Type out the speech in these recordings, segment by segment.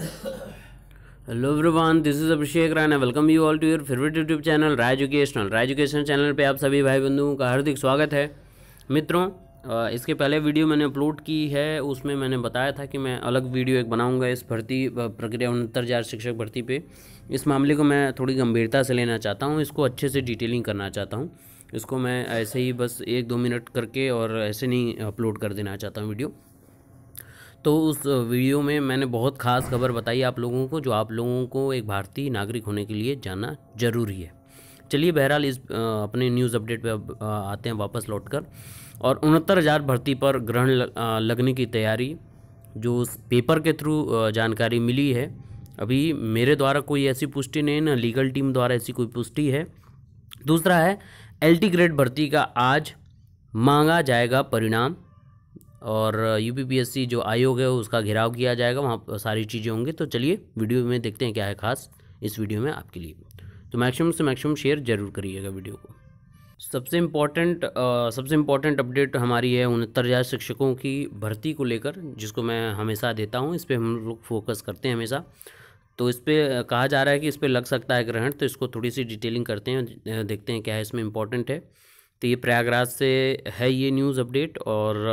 hello everyone this is Abhishek Rana welcome you all to your favourite YouTube channel Rai educational Rai educational channel पे आप सभी भाई बंधुओं का हार्दिक स्वागत है मित्रों इसके पहले वीडियो मैंने अपलोड की है उसमें मैंने बताया था कि मैं अलग वीडियो एक बनाऊंगा इस भर्ती प्रक्रिया उनहत्तर हजार शिक्षक भर्ती पे इस मामले को मैं थोड़ी गंभीरता से लेना चाहता हूँ इसको अच्छे से डिटेलिंग करना चाहता हूँ इसको मैं ऐसे ही बस एक दो मिनट करके और ऐसे नहीं अपलोड कर देना चाहता हूँ वीडियो तो उस वीडियो में मैंने बहुत खास खबर बताई आप लोगों को जो आप लोगों को एक भारतीय नागरिक होने के लिए जाना जरूरी है चलिए बहरहाल इस अपने न्यूज़ अपडेट पे आते हैं वापस लौटकर और उनहत्तर हज़ार भर्ती पर ग्रहण लगने की तैयारी जो उस पेपर के थ्रू जानकारी मिली है अभी मेरे द्वारा कोई ऐसी पुष्टि नहीं ना लीगल टीम द्वारा ऐसी कोई पुष्टि है दूसरा है एल ग्रेड भर्ती का आज मांगा जाएगा परिणाम और यू जो आयोग है उसका घेराव किया जाएगा वहाँ सारी चीज़ें होंगी तो चलिए वीडियो में देखते हैं क्या है खास इस वीडियो में आपके लिए तो मैक्सिमम से मैक्सिमम शेयर जरूर करिएगा वीडियो को सबसे इम्पॉर्टेंट सबसे इम्पॉर्टेंट अपडेट हमारी है उनहत्तर हज़ार शिक्षकों की भर्ती को लेकर जिसको मैं हमेशा देता हूँ इस पर हम लोग फोकस करते हैं हमेशा तो इस पर कहा जा रहा है कि इस पर लग सकता है ग्रहण तो इसको थोड़ी सी डिटेलिंग करते हैं देखते हैं क्या है इसमें इम्पॉर्टेंट है तो ये प्रयागराज से है ये न्यूज़ अपडेट और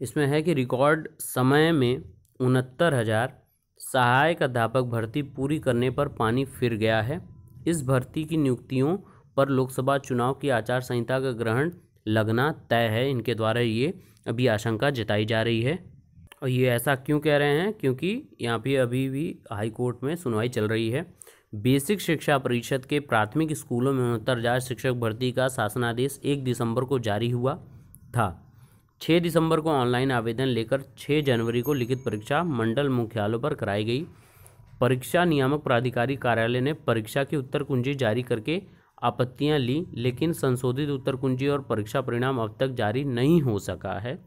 इसमें है कि रिकॉर्ड समय में उनहत्तर हज़ार सहायक अध्यापक भर्ती पूरी करने पर पानी फिर गया है इस भर्ती की नियुक्तियों पर लोकसभा चुनाव की आचार संहिता का ग्रहण लगना तय है इनके द्वारा ये अभी आशंका जताई जा रही है और ये ऐसा क्यों कह रहे हैं क्योंकि यहाँ पे अभी भी हाई कोर्ट में सुनवाई चल रही है बेसिक शिक्षा परिषद के प्राथमिक स्कूलों में उनहत्तर हज़ार शिक्षक भर्ती का शासनादेश एक दिसंबर को जारी हुआ था छः दिसंबर को ऑनलाइन आवेदन लेकर छः जनवरी को लिखित परीक्षा मंडल मुख्यालयों पर कराई गई परीक्षा नियामक प्राधिकारी कार्यालय ने परीक्षा की उत्तर कुंजी जारी करके आपत्तियां ली लेकिन संशोधित उत्तर कुंजी और परीक्षा परिणाम अब तक जारी नहीं हो सका है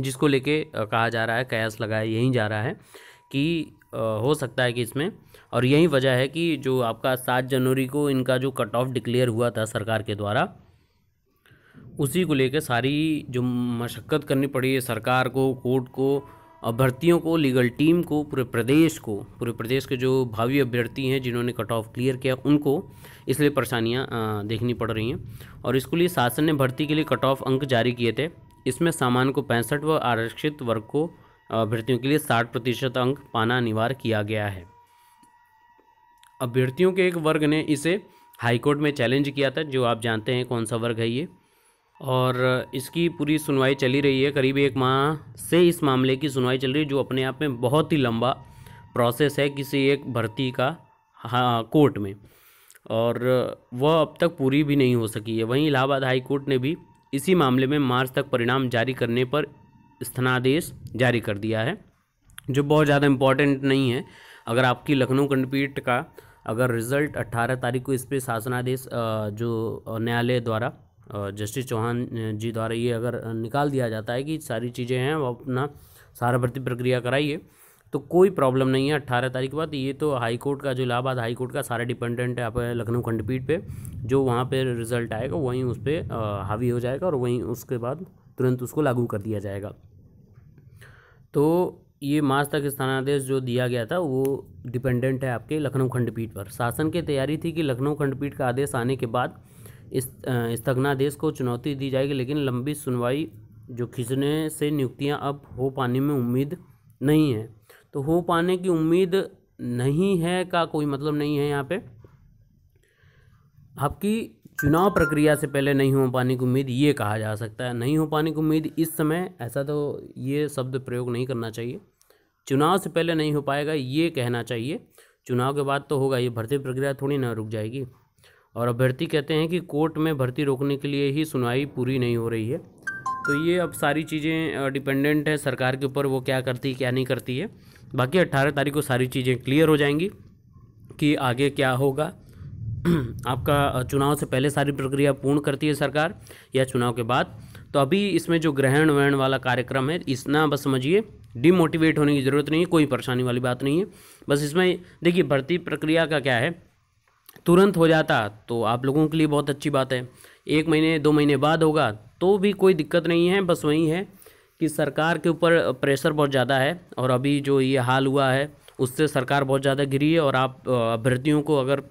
जिसको लेके कहा जा रहा है कयास लगाया यहीं जा रहा है कि हो सकता है कि इसमें और यही वजह है कि जो आपका सात जनवरी को इनका जो कट ऑफ डिक्लेयर हुआ था सरकार के द्वारा उसी को लेकर सारी जो मशक्क़त करनी पड़ी है सरकार को कोर्ट को अभ्यर्थियों को लीगल टीम को पूरे प्रदेश को पूरे प्रदेश के जो भावी अभ्यर्थी हैं जिन्होंने कट ऑफ क्लियर किया उनको इसलिए परेशानियां देखनी पड़ रही हैं और इसके लिए शासन ने भर्ती के लिए कट ऑफ अंक जारी किए थे इसमें सामान्य को पैंसठ व आरक्षित वर्ग को अभ्यर्थियों के लिए साठ प्रतिशत अंक पाना अनिवार्य किया गया है अभ्यर्थियों के एक वर्ग ने इसे हाईकोर्ट में चैलेंज किया था जो आप जानते हैं कौन सा वर्ग है ये और इसकी पूरी सुनवाई चली रही है करीब एक माह से इस मामले की सुनवाई चल रही है जो अपने आप में बहुत ही लंबा प्रोसेस है किसी एक भर्ती का हाँ कोर्ट में और वह अब तक पूरी भी नहीं हो सकी है वहीं इलाहाबाद हाई कोर्ट ने भी इसी मामले में मार्च तक परिणाम जारी करने पर स्थानादेश जारी कर दिया है जो बहुत ज़्यादा इम्पॉर्टेंट नहीं है अगर आपकी लखनऊ खंडपीठ का अगर रिज़ल्ट 18 तारीख को इस पर शासनादेश जो न्यायालय द्वारा जस्टिस चौहान जी द्वारा ये अगर निकाल दिया जाता है कि सारी चीज़ें हैं वो अपना सारा भर्ती प्रक्रिया कराइए तो कोई प्रॉब्लम नहीं है अट्ठारह तारीख के बाद ये तो हाई कोर्ट का जो इलाहाबाद हाई कोर्ट का सारा डिपेंडेंट है आप लखनऊ खंडपीठ पे जो वहाँ पे रिजल्ट आएगा वहीं उस पर हावी हो जाएगा और वहीं उसके बाद तुरंत उसको लागू कर दिया जाएगा तो ये मार्च तक स्थानादेश जो दिया गया था वो डिपेंडेंट है आपके लखनऊ खंडपीठ पर शासन की तैयारी थी कि लखनऊ खंडपीठ का आदेश आने के बाद इस स्थगनादेश को चुनौती दी जाएगी लेकिन लंबी सुनवाई जो खींचने से नियुक्तियां अब हो पाने में उम्मीद नहीं है तो हो पाने की उम्मीद नहीं है का कोई मतलब नहीं है यहाँ पे आपकी चुनाव प्रक्रिया से पहले नहीं हो पाने की उम्मीद ये कहा जा सकता है नहीं हो पाने की उम्मीद इस समय ऐसा तो ये शब्द प्रयोग नहीं करना चाहिए चुनाव से पहले नहीं हो पाएगा ये कहना चाहिए चुनाव के बाद तो होगा ये भर्ती प्रक्रिया थोड़ी ना रुक जाएगी और अभ्यर्थी कहते हैं कि कोर्ट में भर्ती रोकने के लिए ही सुनवाई पूरी नहीं हो रही है तो ये अब सारी चीज़ें डिपेंडेंट है सरकार के ऊपर वो क्या करती क्या नहीं करती है बाकी अट्ठारह तारीख को सारी चीज़ें क्लियर हो जाएंगी कि आगे क्या होगा आपका चुनाव से पहले सारी प्रक्रिया पूर्ण करती है सरकार या चुनाव के बाद तो अभी इसमें जो ग्रहण वहण वाला कार्यक्रम है इतना बस समझिए डिमोटिवेट होने की ज़रूरत नहीं है कोई परेशानी वाली बात नहीं है बस इसमें देखिए भर्ती प्रक्रिया का क्या है तुरंत हो जाता तो आप लोगों के लिए बहुत अच्छी बात है एक महीने दो महीने बाद होगा तो भी कोई दिक्कत नहीं है बस वही है कि सरकार के ऊपर प्रेशर बहुत ज़्यादा है और अभी जो ये हाल हुआ है उससे सरकार बहुत ज़्यादा घिरी है और आप अभ्यर्थियों को अगर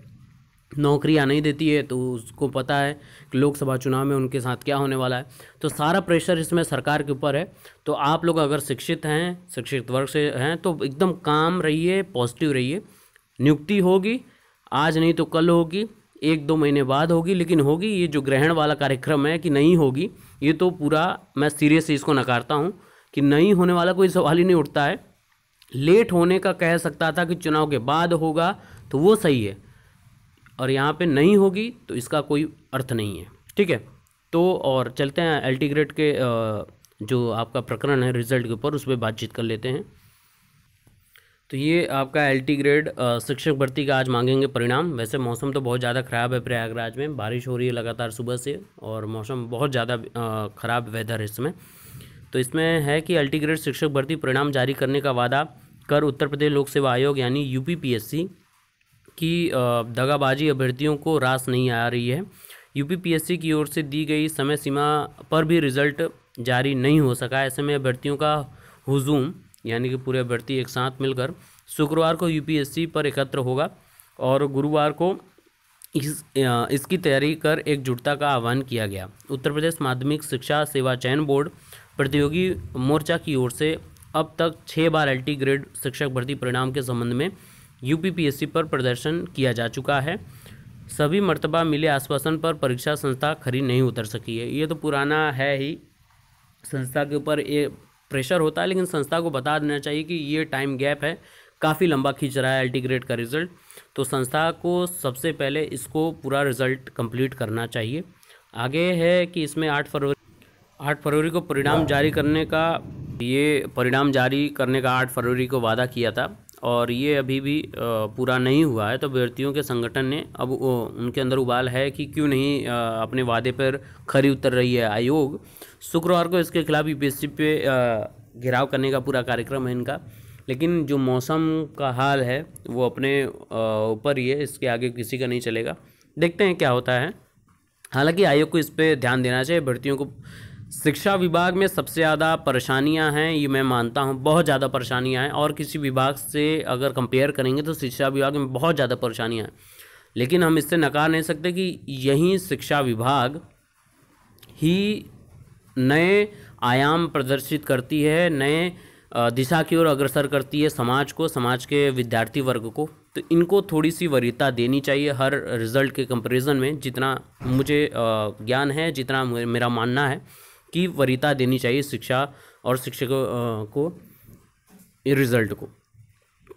नौकरियाँ नहीं देती है तो उसको पता है कि लोकसभा चुनाव में उनके साथ क्या होने वाला है तो सारा प्रेशर इसमें सरकार के ऊपर है तो आप लोग अगर शिक्षित हैं शिक्षित वर्ग से हैं तो एकदम काम रहिए पॉजिटिव रहिए नियुक्ति होगी आज नहीं तो कल होगी एक दो महीने बाद होगी लेकिन होगी ये जो ग्रहण वाला कार्यक्रम है कि नहीं होगी ये तो पूरा मैं सीरियसली इसको नकारता हूँ कि नहीं होने वाला कोई सवाल ही नहीं उठता है लेट होने का कह सकता था कि चुनाव के बाद होगा तो वो सही है और यहाँ पे नहीं होगी तो इसका कोई अर्थ नहीं है ठीक है तो और चलते हैं एल्टीग्रेट के जो आपका प्रकरण है रिजल्ट के ऊपर उस पर बातचीत कर लेते हैं तो ये आपका एल टी ग्रेड शिक्षक भर्ती का आज मांगेंगे परिणाम वैसे मौसम तो बहुत ज़्यादा ख़राब है प्रयागराज में बारिश हो रही है लगातार सुबह से और मौसम बहुत ज़्यादा ख़राब वेदर है इसमें तो इसमें है कि एल टी ग्रेड शिक्षक भर्ती परिणाम जारी करने का वादा कर उत्तर प्रदेश लोक सेवा आयोग यानी U P P S C की दगाबाजी अभ्यर्थियों को रास नहीं आ रही है U P P S C की ओर से दी गई समय सीमा पर भी रिजल्ट जारी नहीं हो सका ऐसे में अभ्यर्थियों का हुजूम यानी कि पूरे अभ्यर्थी एक साथ मिलकर शुक्रवार को यूपीएससी पर एकत्र होगा और गुरुवार को इस इसकी तैयारी कर एकजुटता का आह्वान किया गया उत्तर प्रदेश माध्यमिक शिक्षा सेवा चयन बोर्ड प्रतियोगी मोर्चा की ओर से अब तक छः बार एल ग्रेड शिक्षक भर्ती परिणाम के संबंध में यू पर प्रदर्शन किया जा चुका है सभी मर्तबा मिले आश्वासन पर परीक्षा संस्था खरी नहीं उतर सकी है ये तो पुराना है ही संस्था के ऊपर ये प्रेशर होता है लेकिन संस्था को बता देना चाहिए कि ये टाइम गैप है काफ़ी लंबा खींच रहा है एल ग्रेड का रिज़ल्ट तो संस्था को सबसे पहले इसको पूरा रिज़ल्ट कंप्लीट करना चाहिए आगे है कि इसमें आठ फरवरी आठ फरवरी को परिणाम जारी करने का ये परिणाम जारी करने का आठ फरवरी को वादा किया था और ये अभी भी पूरा नहीं हुआ है तो अभ्यर्थियों के संगठन ने अब उनके अंदर उबाल है कि क्यों नहीं अपने वादे पर खरी उतर रही है आयोग शुक्रवार को इसके खिलाफ यूपीएससी पे घेराव करने का पूरा कार्यक्रम है इनका लेकिन जो मौसम का हाल है वो अपने ऊपर ही है इसके आगे किसी का नहीं चलेगा देखते हैं क्या होता है हालांकि आयोग को इस पर ध्यान देना चाहिए भर्तियों को शिक्षा विभाग में सबसे ज़्यादा परेशानियां हैं ये मैं मानता हूं बहुत ज़्यादा परेशानियां हैं और किसी विभाग से अगर कंपेयर करेंगे तो शिक्षा विभाग में बहुत ज़्यादा परेशानियां हैं लेकिन हम इससे नकार नहीं सकते कि यही शिक्षा विभाग ही नए आयाम प्रदर्शित करती है नए दिशा की ओर अग्रसर करती है समाज को समाज के विद्यार्थी वर्ग को तो इनको थोड़ी सी वरीयता देनी चाहिए हर रिज़ल्ट के कंपैरिजन में जितना मुझे ज्ञान है जितना मेरा मानना है कि वरीयता देनी चाहिए शिक्षा और शिक्षकों को रिज़ल्ट को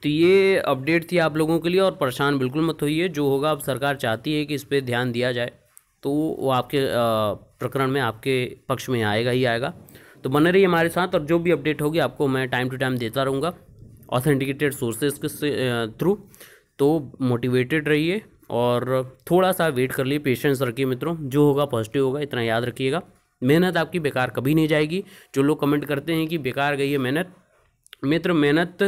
तो ये अपडेट थी आप लोगों के लिए और परेशान बिल्कुल मत होइए जो होगा अब सरकार चाहती है कि इस पर ध्यान दिया जाए तो वो आपके प्रकरण में आपके पक्ष में आएगा ही आएगा तो बने रहिए हमारे साथ और जो भी अपडेट होगी आपको मैं टाइम टू टाइम देता रहूँगा ऑथेंटिकेटेड सोर्सेज के थ्रू तो मोटिवेटेड रहिए और थोड़ा सा वेट कर लिए पेशेंस रखिए मित्रों जो होगा पॉजिटिव होगा इतना याद रखिएगा मेहनत आपकी बेकार कभी नहीं जाएगी जो लोग कमेंट करते हैं कि बेकार गई है मेहनत मित्र मेहनत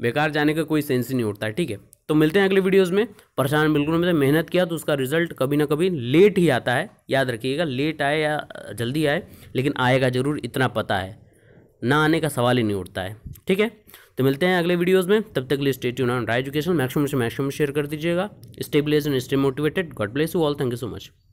बेकार जाने का कोई सेंस ही नहीं उठता ठीक है तो मिलते हैं अगले वीडियोस में परेशान बिल्कुल मिलते मेहनत किया तो उसका रिजल्ट कभी ना कभी लेट ही आता है याद रखिएगा लेट आए या जल्दी आए लेकिन आएगा ज़रूर इतना पता है ना आने का सवाल ही नहीं उठता है ठीक है तो मिलते हैं अगले वीडियोज़ में तब तक लिए स्टेट ऑन एजुकेशन मैक्सिमम से मैक्सिमम शेयर कर दीजिएगा stabilization and stay motivated God bless you all thank you so much